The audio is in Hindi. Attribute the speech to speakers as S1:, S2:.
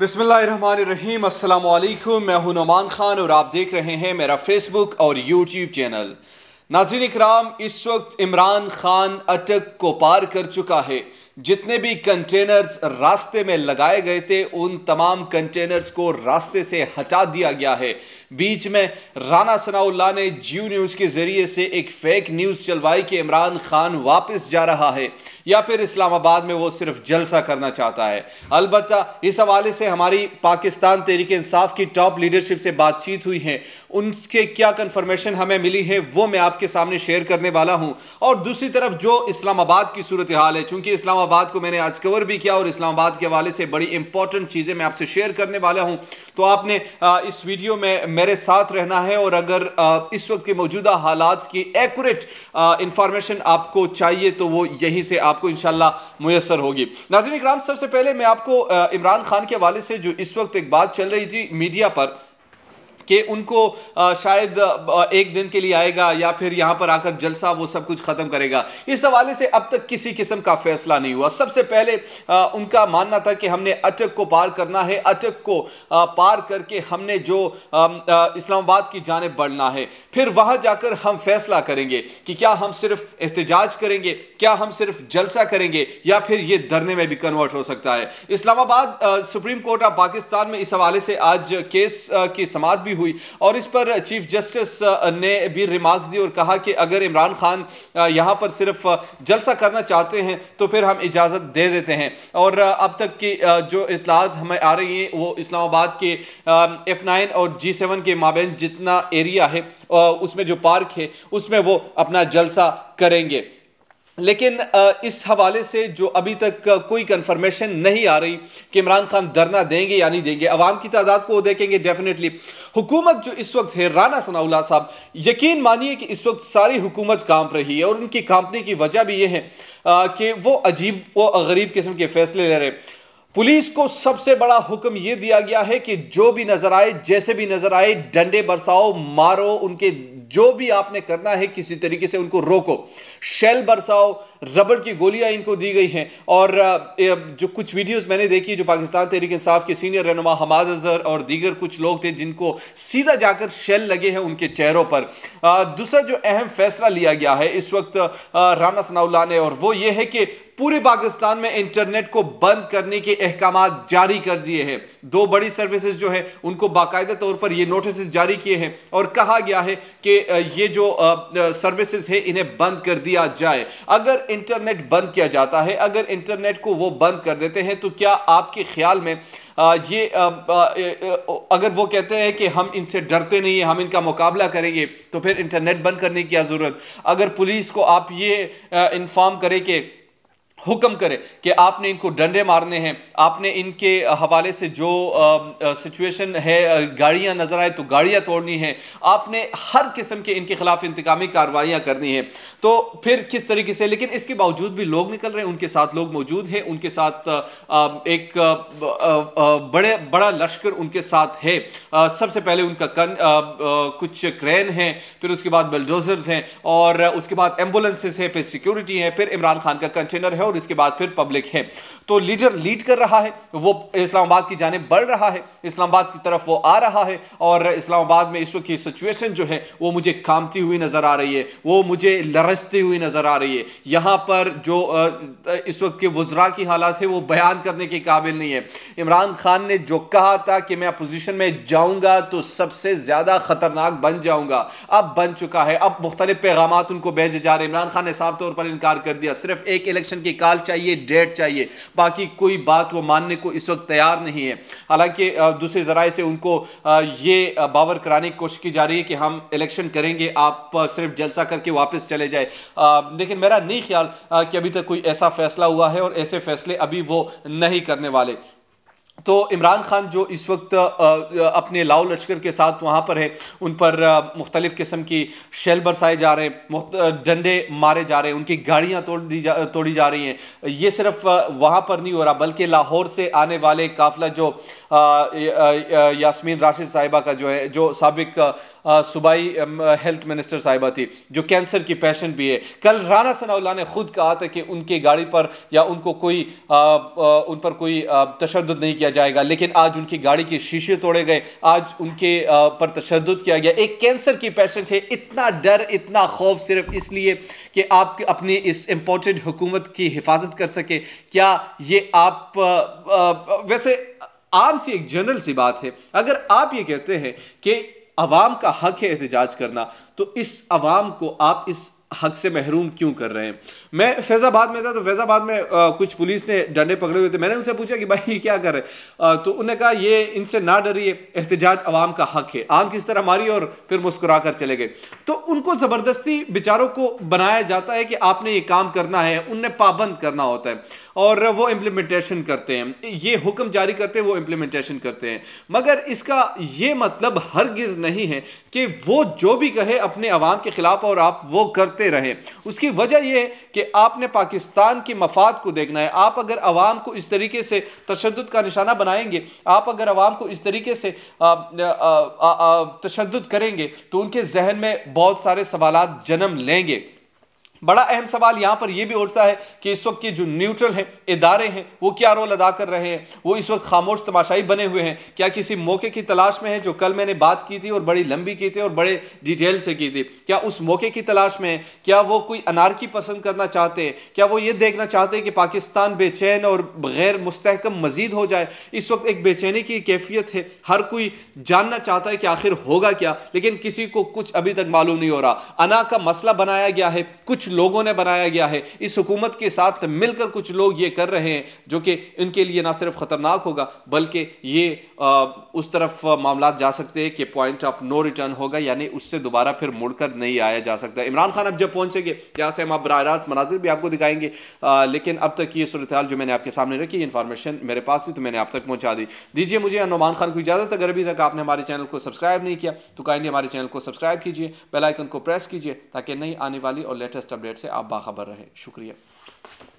S1: बिसमीम अल्लाम मैं हूं नुमान खान और आप देख रहे हैं मेरा फेसबुक और यूट्यूब चैनल नाजिन कराम इस वक्त इमरान खान अटक को पार कर चुका है जितने भी कंटेनर्स रास्ते में लगाए गए थे उन तमाम कंटेनर्स को रास्ते से हटा दिया गया है बीच में राना सनाउल्ला ने जियो न्यूज़ के ज़रिए से एक फेक न्यूज़ चलवाई कि इमरान खान वापस जा रहा है या फिर इस्लामाबाद में वो सिर्फ जलसा करना चाहता है अलबत् इस हवाले से हमारी पाकिस्तान तहरीक इंसाफ की टॉप लीडरशिप से बातचीत हुई है उनके क्या कन्फर्मेशन हमें मिली है वो मैं आपके सामने शेयर करने वाला हूँ और दूसरी तरफ जो इस्लामाबाद की सूरत हाल है चूंकि इस्लामाबाद को मैंने आज कवर भी किया और इस्लामाबाद के हवाले से बड़ी इंपॉर्टेंट चीज़ें मैं आपसे शेयर करने वाला हूँ तो आपने इस वीडियो में मेरे साथ रहना है और अगर इस वक्त के मौजूदा हालात की एक्यूरेट इंफॉर्मेशन आपको चाहिए तो वो यहीं से आप आपको इनशाला मैसर होगी नाजिम इक्राम सबसे पहले मैं आपको इमरान खान के हवाले से जो इस वक्त एक बात चल रही थी मीडिया पर कि उनको शायद एक दिन के लिए आएगा या फिर यहां पर आकर जलसा वो सब कुछ खत्म करेगा इस हवाले से अब तक किसी किस्म का फैसला नहीं हुआ सबसे पहले उनका मानना था कि हमने अटक को पार करना है अटक को पार करके हमने जो इस्लामाबाद की जानब बढ़ना है फिर वहां जाकर हम फैसला करेंगे कि क्या हम सिर्फ एहतजाज करेंगे क्या हम सिर्फ जलसा करेंगे या फिर ये धरने में भी कन्वर्ट हो सकता है Islamabad supreme court of Pakistan में इस हवाले से आज केस की समाध भी हुई और इस पर चीफ जस्टिस ने भी रिमार्क्स दिए और कहा कि अगर इमरान खान यहाँ पर सिर्फ जलसा करना चाहते हैं तो फिर हम इजाज़त दे देते हैं और अब तक की जो इतलात हमें आ रही हैं वो इस्लामाबाद के एफ नाइन और जी सेवन के माबेन जितना एरिया है उसमें जो पार्क है उसमें वो अपना जलसा करेंगे लेकिन इस हवाले से जो अभी तक कोई कन्फर्मेशन नहीं आ रही कि इमरान खान धरना देंगे या नहीं देंगे अवाम की तादाद को वो देखेंगे डेफिनेटली हुकूमत जो इस वक्त है राना सनाउल्ला साहब यकीन मानिए कि इस वक्त सारी हुकूमत कांप रही है और उनकी कांपने की वजह भी ये है कि वो अजीब वो गरीब किस्म के फैसले ले रहे पुलिस को सबसे बड़ा हुक्म ये दिया गया है कि जो भी नजर आए जैसे भी नजर आए डंडे बरसाओ मारो उनके जो भी आपने करना है किसी तरीके से उनको रोको शेल बरसाओ रबड़ की गोलियां इनको दी गई हैं और जो कुछ वीडियोस मैंने देखी जो पाकिस्तान तहरीक इंसाफ के सीनियर रहनुमा हमाद अजहर और दीगर कुछ लोग थे जिनको सीधा जाकर शेल लगे हैं उनके चेहरों पर दूसरा जो अहम फैसला लिया गया है इस वक्त राना सनाउल्ला ने और वो ये है कि पूरे पाकिस्तान में इंटरनेट को बंद करने के अहकाम जारी कर दिए हैं दो बड़ी सर्विसेज जो है उनको बाकायदा तौर पर ये नोटिस जारी किए हैं और कहा गया है कि ये जो सर्विसेज है इन्हें बंद कर दिया जाए अगर इंटरनेट बंद किया जाता है अगर इंटरनेट को वो बंद कर देते हैं तो क्या आपके ख्याल में ये अगर वो कहते हैं कि हम इनसे डरते नहीं हैं हम इनका मुकाबला करेंगे तो फिर इंटरनेट बंद करने की क्या ज़रूरत अगर पुलिस को आप ये इन्फॉर्म करें कि हुक्म करे कि आपने इनको डंडे मारने हैं आपने इनके हवाले से जो सिचुएशन है गाड़ियां नज़र आए तो गाड़ियां तोड़नी हैं आपने हर किस्म के इनके खिलाफ इंतकामी कार्रवाइयाँ करनी हैं तो फिर किस तरीके से लेकिन इसके बावजूद भी लोग निकल रहे हैं उनके साथ लोग मौजूद हैं उनके साथ एक बड़े बड़ा लश्कर उनके साथ है सबसे पहले उनका कन कुछ क्रेन है फिर उसके बाद बलडोजर्स हैं और उसके बाद एम्बुलेंसेज है फिर सिक्योरिटी है फिर इमरान खान का कंटेनर है है और इसके बाद फिर पब्लिक है तो लीडर लीड कर रहा है वो इस्लामाबाद की जाने बढ़ रहा है इस्लामाबाद की तरफ वो आ रहा है और इस्लामाबाद में इस वक्त की सिचुएशन जो है वो मुझे कामती हुई नज़र आ रही है वो मुझे लरजती हुई नज़र आ रही है यहाँ पर जो इस वक्त के वज्रा की हालात है वो बयान करने के काबिल नहीं है इमरान खान ने जो कहा था कि मैं अपोजिशन में जाऊँगा तो सबसे ज़्यादा ख़तरनाक बन जाऊँगा अब बन चुका है अब मुख्तलिफ पैगाम उनको भेजे जा रहे हैं इमरान खान ने साफ तौर पर इनकार कर दिया सिर्फ एक इलेक्शन के निकाल चाहिए डेट चाहिए बाकी कोई बात वो मानने को इस वक्त तैयार नहीं है हालांकि दूसरे ज़राए से उनको ये बावर कराने की कोशिश की जा रही है कि हम इलेक्शन करेंगे आप सिर्फ जलसा करके वापस चले जाए लेकिन मेरा नहीं ख्याल कि अभी तक कोई ऐसा फैसला हुआ है और ऐसे फैसले अभी वो नहीं करने वाले तो इमरान खान जो इस वक्त अपने लाओ लश्कर के साथ वहाँ पर है उन पर मुख्तलिफ़ किस्म की शेल बरसाए जा रहे हैं डंडे मारे जा रहे हैं उनकी गाड़ियाँ तोड़ दी जा तोड़ी जा रही हैं ये सिर्फ वहाँ पर नहीं हो रहा बल्कि लाहौर से आने वाले काफिला जो यासमीन राशिद साहिबा का जो है जो सबक सूबाई हेल्थ मिनिस्टर साहिबा थी जो कैंसर की पेशेंट भी है कल राना सनाउल्ला ने खुद कहा था कि उनकी गाड़ी पर या उनको कोई आ, आ, उन पर कोई तशद नहीं किया जाएगा लेकिन आज उनकी गाड़ी के शीशे तोड़े गए आज उनके आ, पर तशद किया गया एक कैंसर की पेशेंट है इतना डर इतना खौफ सिर्फ इसलिए कि आप अपनी इस इम्पोर्टेंट हुकूमत की हिफाजत कर सके क्या ये आप वैसे आम सी एक जनरल सी बात है अगर आप ये कहते हैं कि अवाम का हक है एहतजाज करना तो इस आवाम को आप इस हक से महरूम क्यों कर रहे हैं मैं फैज़ाबाद में था तो फैज़ाबाद में आ, कुछ पुलिस ने डंडे पकड़े हुए थे मैंने उनसे पूछा कि भाई ये क्या कर रहे हैं आ, तो उन्होंने कहा ये इनसे ना डरिए एहतजाज अवाम का हक है आंख इस तरह मारी और फिर मुस्कुरा कर चले गए तो उनको ज़बरदस्ती बेचारों को बनाया जाता है कि आपने ये काम करना है उनने पाबंद करना होता है और वो इम्प्लीमेंटेशन करते हैं ये हुक्म जारी करते हैं वो इम्प्लीमेंटेशन करते हैं मगर इसका ये मतलब हरगिज़ नहीं है कि वो जो भी कहे अपने अवाम के ख़िलाफ़ और आप वो करते रहे उसकी वजह यह है कि आपने पाकिस्तान के मफाद को देखना है आप अगर आवाम को इस तरीके से तशद का निशाना बनाएंगे आप अगर आवाम को इस तरीके से तशद करेंगे तो उनके जहन में बहुत सारे सवाल जन्म लेंगे बड़ा अहम सवाल यहाँ पर यह भी उठता है कि इस वक्त के जो न्यूट्रल हैं इदारे हैं वो क्या रोल अदा कर रहे हैं वो इस वक्त खामोश तमाशाई बने हुए हैं क्या किसी मौके की तलाश में है जो कल मैंने बात की थी और बड़ी लंबी की थी और बड़े डिटेल से की थी क्या उस मौके की तलाश में क्या वो कोई अनारकी पसंद करना चाहते हैं क्या वो ये देखना चाहते हैं कि पाकिस्तान बेचैन और गैर मुस्तकम मजीद हो जाए इस वक्त एक बेचैनी की कैफियत है हर कोई जानना चाहता है कि आखिर होगा क्या लेकिन किसी को कुछ अभी तक मालूम नहीं हो रहा अना का मसला बनाया गया है कुछ लोगों ने बनाया गया है इस हुकूमत के साथ मिलकर कुछ लोग ये कर रहे हैं जो कि इनके लिए ना सिर्फ ख़तरनाक होगा बल्कि ये आ, उस तरफ मामला जा सकते हैं कि पॉइंट ऑफ नो रिटर्न होगा यानी उससे दोबारा फिर मुड़कर नहीं आया जा सकता इमरान खान अब जब पहुँचेंगे यहाँ से हम आप बरह रास्त मनाजिर भी आपको दिखाएंगे आ, लेकिन अब तक ये सूरत जो मैंने आपके सामने रखी इन्फॉर्मेशन मेरे पास थी तो मैंने आप तक पहुँचा दी दीजिए मुझे अनुमान खान को इजाज़त अगर अभी तक आपने हमारे चैनल को सब्सक्राइब नहीं किया तो काइंडली हमारे चैनल को सब्सक्राइब कीजिए बेलाइकन को प्रेस कीजिए ताकि नई आने वाली और लेटेस्ट अपडेट से आप बाखबर रहें शुक्रिया